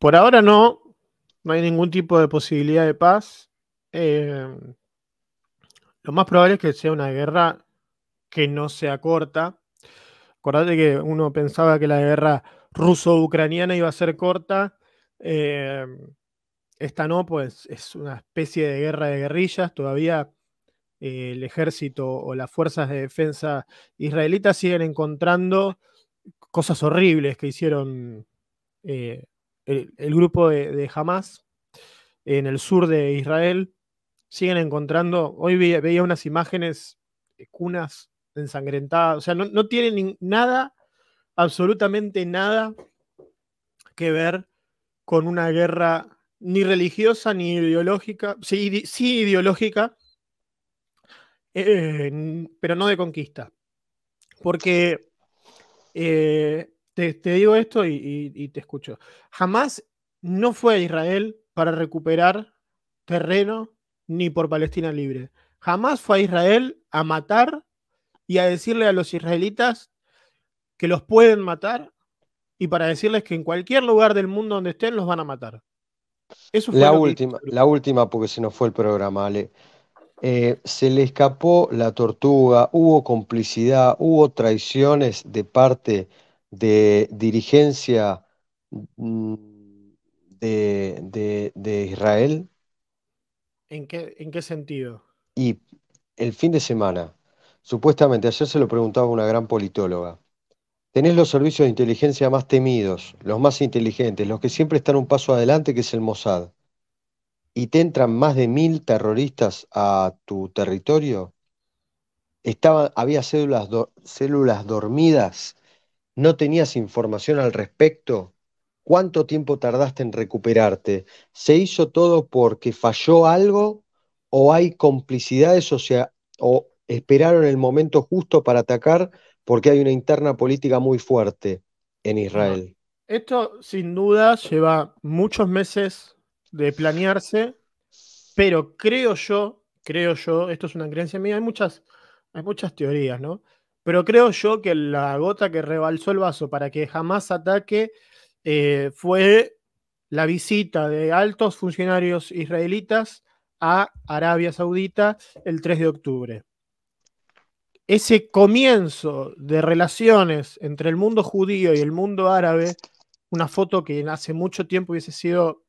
Por ahora no, no hay ningún tipo de posibilidad de paz. Eh, lo más probable es que sea una guerra que no sea corta. Acordate que uno pensaba que la guerra ruso-ucraniana iba a ser corta. Eh, esta no, pues es una especie de guerra de guerrillas. Todavía eh, el ejército o las fuerzas de defensa israelitas siguen encontrando cosas horribles que hicieron el, grupo de, Hamas en el sur de Israel, siguen encontrando, hoy veía, unas imágenes, cunas ensangrentadas, o sea, no, no tienen nada, absolutamente nada que ver con una guerra ni religiosa ni ideológica, sí, ideológica, eh, pero no de conquista. Porque eh, te, digo esto y, te escucho. Jamás no fue a Israel para recuperar terreno ni por Palestina libre. Jamás fue a Israel a matar y a decirle a los israelitas que los pueden matar y para decirles que en cualquier lugar del mundo donde estén los van a matar. Eso fue la última, la última porque se nos fue el programa, Ale. Eh, se le escapó la tortuga, hubo complicidad, hubo traiciones de parte de dirigencia mm, de, de, de Israel. ¿En qué, ¿En qué sentido? Y el fin de semana, supuestamente, ayer se lo preguntaba una gran politóloga, tenés los servicios de inteligencia más temidos, los más inteligentes, los que siempre están un paso adelante, que es el Mossad, y te entran más de mil terroristas a tu territorio, Estaba, había células dormidas no tenías información al respecto? ¿Cuánto tiempo tardaste en recuperarte? ¿Se hizo todo porque falló algo o hay complicidades o, sea, o esperaron el momento justo para atacar porque hay una interna política muy fuerte en Israel? Esto sin duda lleva muchos meses de planearse, pero creo yo, creo yo, esto es una creencia mía, hay muchas, hay muchas teorías, ¿no? Pero creo yo que la gota que rebalsó el vaso para que jamás ataque eh, fue la visita de altos funcionarios israelitas a Arabia Saudita el 3 de octubre. Ese comienzo de relaciones entre el mundo judío y el mundo árabe, una foto que hace mucho tiempo hubiese sido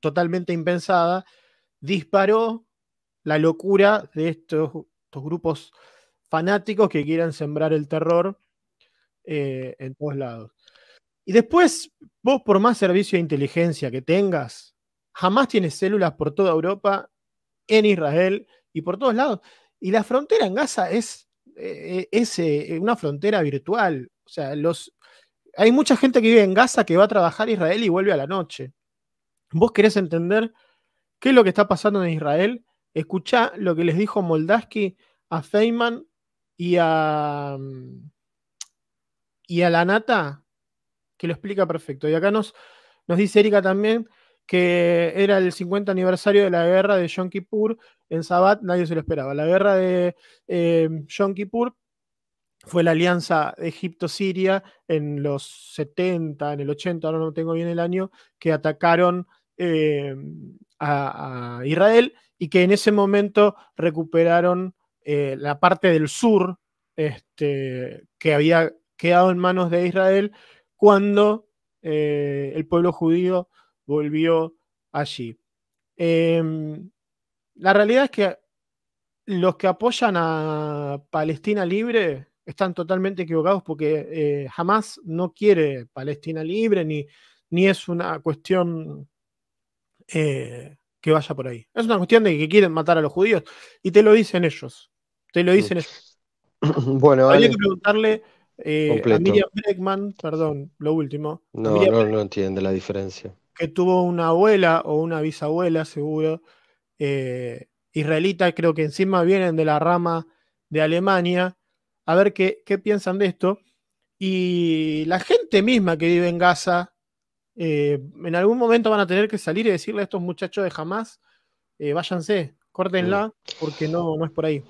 totalmente impensada, disparó la locura de estos, estos grupos fanáticos que quieran sembrar el terror eh, en todos lados. Y después, vos por más servicio de inteligencia que tengas, jamás tienes células por toda Europa, en Israel y por todos lados. Y la frontera en Gaza es, eh, eh, una frontera virtual. O sea, los, hay mucha gente que vive en Gaza que va a trabajar a Israel y vuelve a la noche. Vos querés entender qué es lo que está pasando en Israel, escuchá lo que les dijo Moldaski a Feynman y a, mm, y a la nata, que lo explica perfecto. Y acá nos, nos dice Erika también que era el 50 aniversario de la guerra de Yom Kippur en Sabbat, nadie se lo esperaba. La guerra de eh, Yom Kippur fue la alianza Egipto-Siria en los 70, en el 80, ahora no tengo bien el año, que atacaron eh, a, Israel y que en ese momento recuperaron eh, la parte del sur este, que había quedado en manos de Israel cuando eh, el pueblo judío volvió allí. Em, la realidad es que los que apoyan a Palestina libre están totalmente equivocados porque eh, jamás no quiere Palestina libre ni, ni es una cuestión que vaya por ahí. Es una cuestión de que quieren matar a los judíos y te lo dicen ellos. Ustedes lo dicen mm. Bueno, que preguntarle eh, a Miriam Bregman, perdón, lo último. No, no, entiende la diferencia. Que tuvo una abuela o una bisabuela, seguro, eh, israelita, creo que encima vienen de la rama de Alemania. A ver qué, qué piensan de esto. Y la gente misma que vive en Gaza, eh, en algún momento van a tener que salir y decirle a estos muchachos de jamás, váyanse, córtenla, mm. porque no es por ahí.